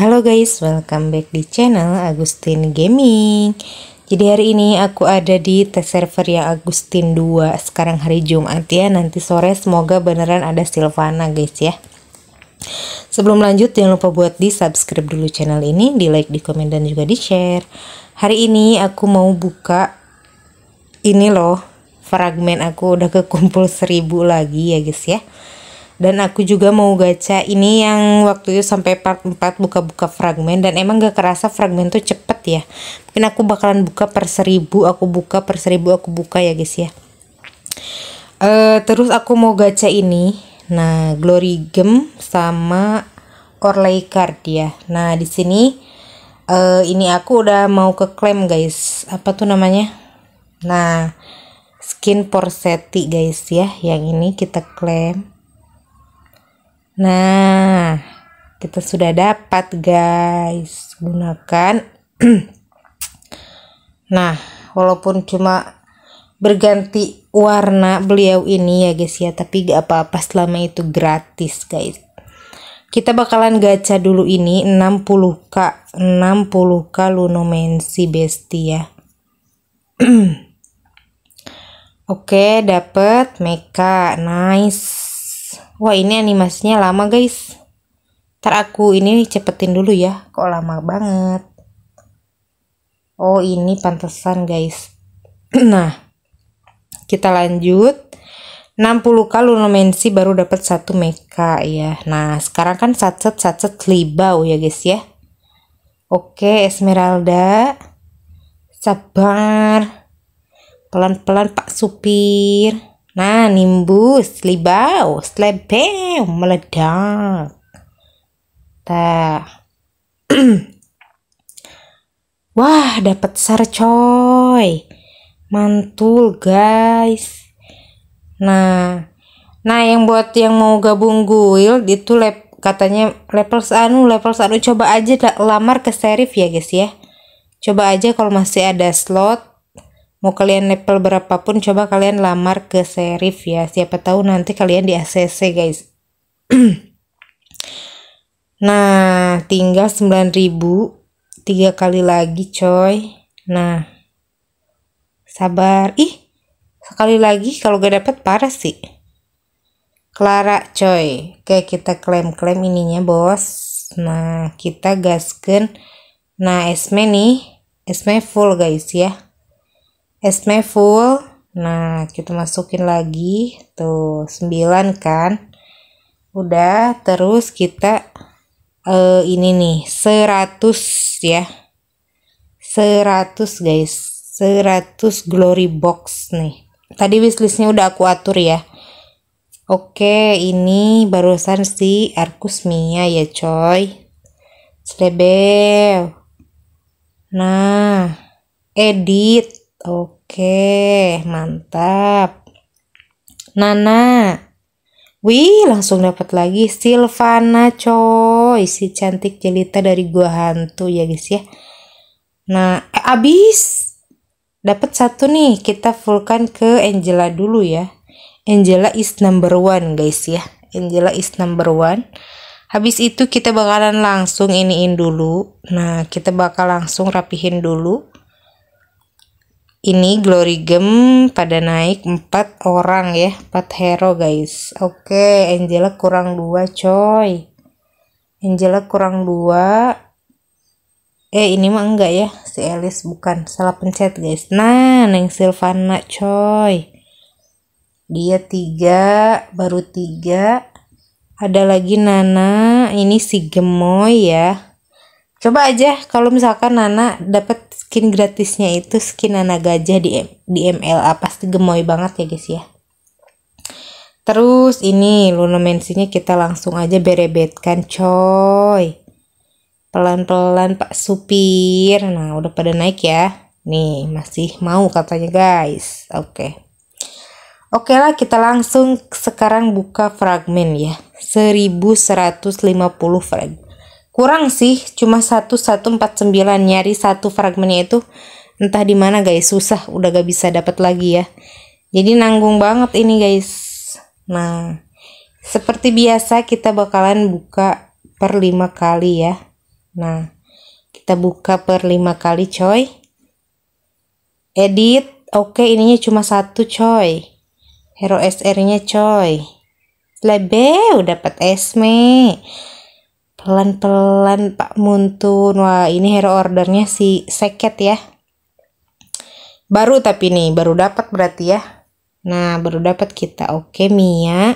Halo guys, welcome back di channel Agustin Gaming Jadi hari ini aku ada di test server ya Agustin 2 Sekarang hari Jumat ya, nanti sore semoga beneran ada Silvana guys ya Sebelum lanjut jangan lupa buat di subscribe dulu channel ini Di like, di komen, dan juga di share Hari ini aku mau buka ini loh Fragment aku udah kekumpul 1000 lagi ya guys ya dan aku juga mau gacha ini yang waktu itu sampai part 4 buka-buka fragmen dan emang gak kerasa fragmen tuh cepet ya mungkin aku bakalan buka per seribu aku buka per seribu aku buka ya guys ya uh, terus aku mau gacha ini nah glory gem sama orlay card ya nah di sini uh, ini aku udah mau ke klaim guys apa tuh namanya nah skin porseti guys ya yang ini kita klaim Nah, kita sudah dapat guys. Gunakan. nah, walaupun cuma berganti warna beliau ini ya guys ya, tapi gak apa-apa selama itu gratis guys. Kita bakalan gacha dulu ini 60k, 60k Lunomensi Bestia. Oke, okay, dapat Mecha. Nice. Wah ini animasinya lama guys. Ntar aku ini cepetin dulu ya. Kok lama banget. Oh ini pantesan guys. nah kita lanjut. 60 kali nomensi baru dapat satu meka ya. Nah sekarang kan satset satset libau ya guys ya. Oke Esmeralda. Sabar. Pelan-pelan Pak Supir. Nah, nimbus, libau, slebeu, meledak. Tah. Wah, dapat sar coy. Mantul, guys. Nah, nah yang buat yang mau gabung guild itu lab katanya level anu level anu coba aja lamar ke serif ya guys ya coba aja kalau masih ada slot mau kalian level berapapun coba kalian lamar ke serif ya siapa tahu nanti kalian di ACC guys nah tinggal 9000 tiga kali lagi coy nah sabar ih sekali lagi kalau gak dapet parah sih Clara coy oke kita klaim-klaim ininya bos nah kita gasken nah esme nih esme full guys ya esme full nah kita masukin lagi tuh 9 kan udah terus kita uh, ini nih 100 ya 100 guys 100 glory box nih tadi wishlistnya udah aku atur ya oke ini barusan si Arkus Mia ya coy Slebel nah edit Oke, mantap. Nana. Wih, langsung dapat lagi Silvana coy. Si cantik jelita dari gua hantu ya guys ya. Nah, eh, abis. Dapat satu nih, kita fullkan ke Angela dulu ya. Angela is number one guys ya. Angela is number one. Habis itu kita bakalan langsung iniin dulu. Nah, kita bakal langsung rapihin dulu ini glory gem pada naik 4 orang ya 4 hero guys oke okay, Angela kurang 2 coy Angela kurang 2 eh ini mah enggak ya si Alice bukan salah pencet guys nah Neng Silvana coy dia 3 baru 3 ada lagi Nana ini si Gemoy ya coba aja kalau misalkan Nana dapat skin gratisnya itu skin Nana gajah di M di MLA ah, pasti gemoy banget ya guys ya terus ini lunomensinya kita langsung aja berebetkan coy pelan-pelan pak supir nah udah pada naik ya nih masih mau katanya guys oke okay. Oke okay lah kita langsung sekarang buka fragmen ya 1150 fragmen kurang sih cuma 1149 nyari satu fragmennya itu entah di mana guys susah udah gak bisa dapat lagi ya jadi nanggung banget ini guys nah seperti biasa kita bakalan buka per 5 kali ya nah kita buka per 5 kali coy edit oke ininya cuma satu coy hero SR nya coy lebe udah dapat esme pelan-pelan Pak Muntun. Wah, ini hero ordernya si Seket ya. Baru tapi nih, baru dapat berarti ya. Nah, baru dapat kita. Oke, Mia.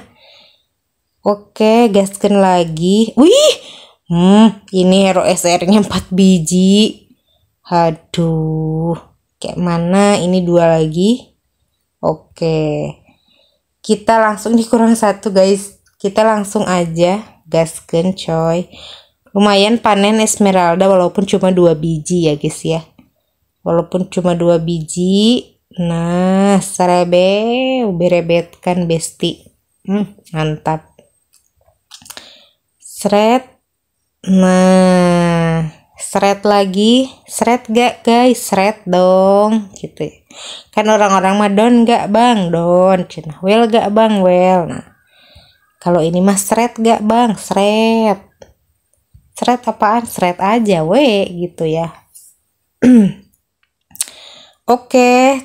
Oke, gaskan lagi. Wih. Hmm, ini hero SR-nya 4 biji. Aduh. Kayak mana? Ini dua lagi. Oke. Kita langsung dikurang satu, guys. Kita langsung aja gasken coy lumayan panen esmeralda walaupun cuma dua biji ya guys ya walaupun cuma dua biji nah serebe berebetkan besti hmm, mantap seret nah seret lagi seret gak guys seret dong gitu ya. kan orang-orang madon gak bang don cina well gak bang well nah kalau ini mah seret gak bang? Seret. Seret apaan? Seret aja we gitu ya. Oke, okay,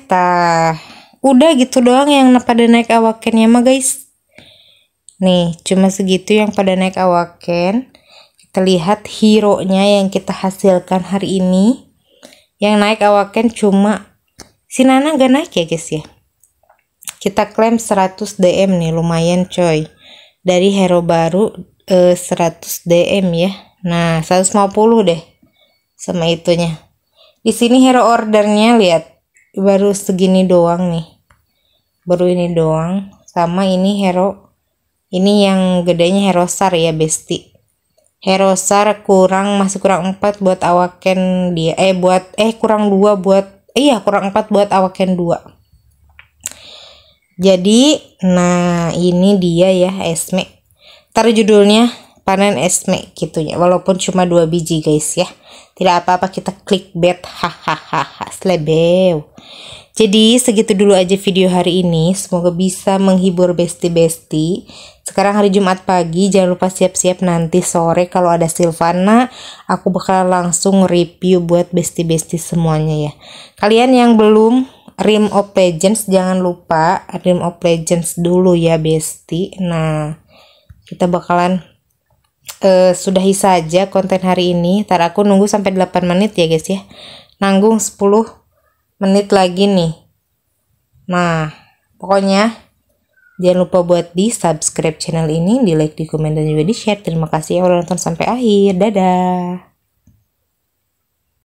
Udah gitu doang yang pada naik awakennya mah guys. Nih, cuma segitu yang pada naik awaken. Kita lihat hero-nya yang kita hasilkan hari ini. Yang naik awaken cuma si Nana gak naik ya guys ya. Kita klaim 100 DM nih, lumayan coy dari hero baru eh, 100 DM ya. Nah, 150 deh sama itunya. Di sini hero ordernya lihat baru segini doang nih. Baru ini doang sama ini hero ini yang gedenya hero star ya besti. Hero star kurang masih kurang 4 buat awaken dia eh buat eh kurang 2 buat eh, iya kurang 4 buat awaken 2. Jadi, nah ini dia ya esme. Taruh judulnya panen esme gitu ya. Walaupun cuma dua biji guys ya. Tidak apa-apa kita klik bet, hahaha slebew. Jadi segitu dulu aja video hari ini. Semoga bisa menghibur besti-besti. Sekarang hari Jumat pagi, jangan lupa siap-siap nanti sore kalau ada Silvana, aku bakal langsung review buat besti-besti semuanya ya. Kalian yang belum Rim of Legends jangan lupa Rim of Legends dulu ya Besti. Nah, kita bakalan uh, sudahi saja konten hari ini. Ntar aku nunggu sampai 8 menit ya guys ya. Nanggung 10 menit lagi nih. Nah, pokoknya jangan lupa buat di subscribe channel ini, di like, di komen, dan juga di share. Terima kasih ya udah nonton sampai akhir. Dadah!